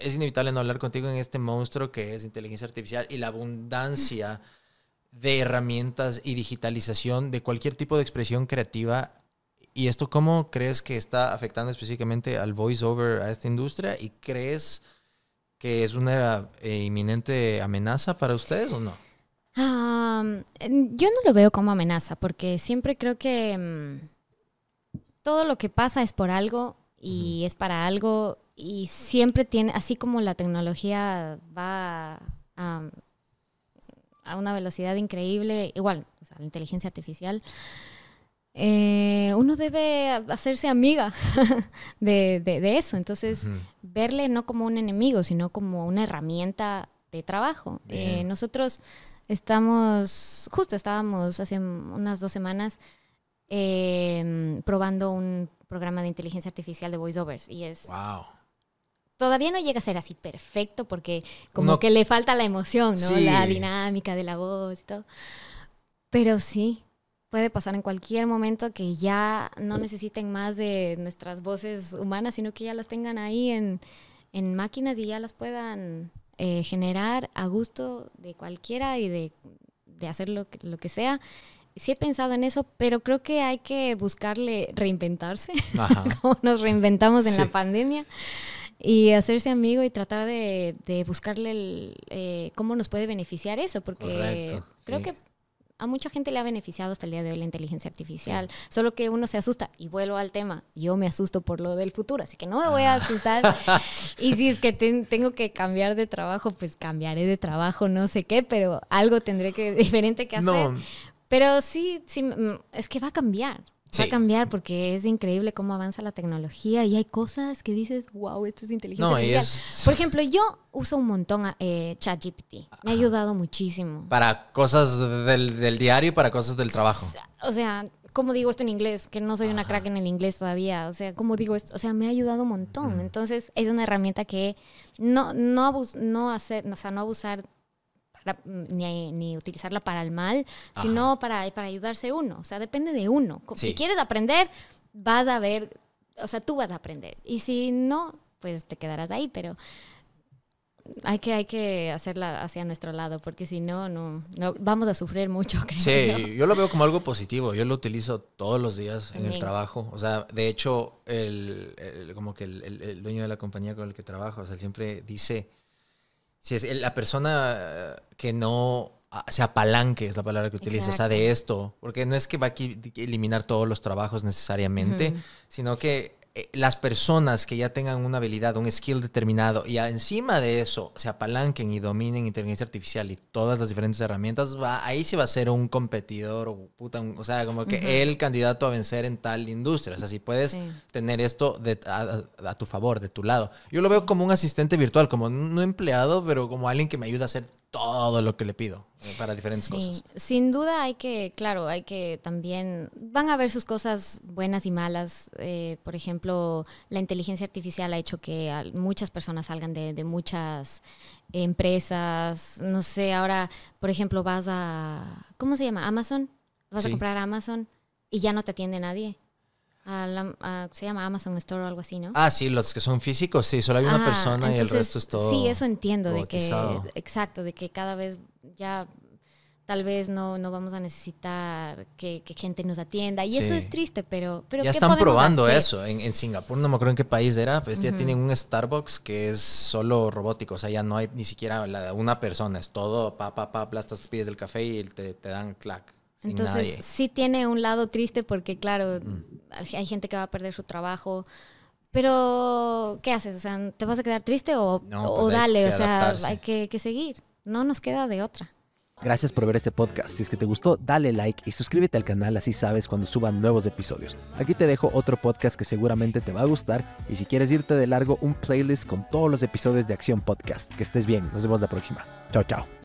es inevitable no hablar contigo en este monstruo que es inteligencia artificial y la abundancia de herramientas y digitalización de cualquier tipo de expresión creativa. ¿Y esto cómo crees que está afectando específicamente al voiceover, a esta industria? ¿Y crees que es una eh, inminente amenaza para ustedes o no? yo no lo veo como amenaza, porque siempre creo que mm, todo lo que pasa es por algo y es para algo y siempre tiene, así como la tecnología va a, una velocidad increíble, igual, o la inteligencia artificial, eh, uno debe hacerse amiga de, eso. Entonces, verle no como un enemigo, sino como una herramienta de trabajo. Eh, nosotros estamos, justo estábamos hace unas dos semanas eh, probando un programa de inteligencia artificial de voiceovers y es todavía no llega a ser así perfecto porque como que le falta la emoción, ¿no? La dinámica de la voz y todo. Pero sí, puede pasar en cualquier momento que ya no necesiten más de nuestras voces humanas, sino que ya las tengan ahí en, máquinas y ya las puedan eh, generar a gusto de cualquiera y de, de hacer lo que, sea sí he pensado en eso, pero creo que hay que buscarle reinventarse, como nos reinventamos en la pandemia y hacerse amigo y tratar de, buscarle el, eh, cómo nos puede beneficiar eso, porque creo que a mucha gente le ha beneficiado hasta el día de hoy la inteligencia artificial, solo que uno se asusta y vuelvo al tema, yo me asusto por lo del futuro, así que no me voy a ah. asustar. y si es que tengo que cambiar de trabajo, pues cambiaré de trabajo, no sé qué, pero algo tendré que diferente que hacer. Pero sí, sí, mm, es que va a cambiar. Va a cambiar porque es increíble cómo avanza la tecnología y hay cosas que dices, wow, esto es inteligencia artificial. Por ejemplo, yo uso un montón eh, ChatGPT. Me ha ayudado muchísimo. Para cosas del, del, diario y para cosas del trabajo. O sea, ¿cómo digo esto en inglés? Que no soy una crack en el inglés todavía. O sea, ¿cómo digo esto? O sea, me ha ayudado un montón. Entonces, es una herramienta que no, no, no hacer, o sea, no abusar ni, utilizarla para el mal, sino para, para ayudarse uno. O sea, depende de uno. Si quieres aprender, vas a ver, o sea, tú vas a aprender. Y si no, pues te quedarás ahí, pero hay que, hay que hacerla hacia nuestro lado, porque si no, no, vamos a sufrir mucho. sí, yo. lo veo como algo positivo. Yo lo utilizo todos los días en el trabajo. O sea, de hecho, el, como que el, dueño de la compañía con el que trabajo, o sea, siempre dice si es la persona eh, que no ah, se apalanque, es la palabra que utiliza o de esto, porque no es que va a eliminar todos los trabajos necesariamente, sino que eh, las personas que ya tengan una habilidad, un skill determinado y encima de eso se apalanquen y dominen inteligencia artificial y todas las diferentes herramientas, va, ahí sí va a ser un competidor, o, puta, o sea, como que el candidato a vencer en tal industria. O sea, si puedes tener esto de, a, a, tu favor, de tu lado. Yo lo veo como un asistente virtual, como no empleado, pero como alguien que me ayuda a hacer todo lo que le pido eh, para diferentes cosas. Sin duda hay que, claro, hay que también, van a ver sus cosas buenas y malas. Eh, por ejemplo, la inteligencia artificial ha hecho que muchas personas salgan de, muchas empresas. No sé, ahora, por ejemplo, vas a, ¿cómo se llama? Amazon. Vas a comprar Amazon y ya no te atiende nadie se llama Amazon Store o algo así, ¿no? Ah, sí, los que son físicos, sí, solo hay una persona y el resto es todo. Sí, eso entiendo, de que, exacto, de que cada vez ya tal vez no, vamos a necesitar que, gente nos atienda. Y eso es triste, pero... pero ya están probando eso. En, Singapur, no me acuerdo en qué país era, pues ya tienen un Starbucks que es solo robótico. O sea, ya no hay ni siquiera una persona. Es todo, pa, pa, pa, plastas, pides el café y te, dan clac. Entonces, sí tiene un lado triste porque, claro, hay gente que va a perder su trabajo. Pero, ¿qué haces? O sea, ¿te vas a quedar triste o, pues, dale? o sea, hay que seguir. No nos queda de otra. Gracias por ver este podcast. Si es que te gustó, dale like y suscríbete al canal así sabes cuando suban nuevos episodios. Aquí te dejo otro podcast que seguramente te va a gustar y si quieres irte de largo, un playlist con todos los episodios de Acción Podcast. Que estés bien. Nos vemos la próxima. Chao, chao.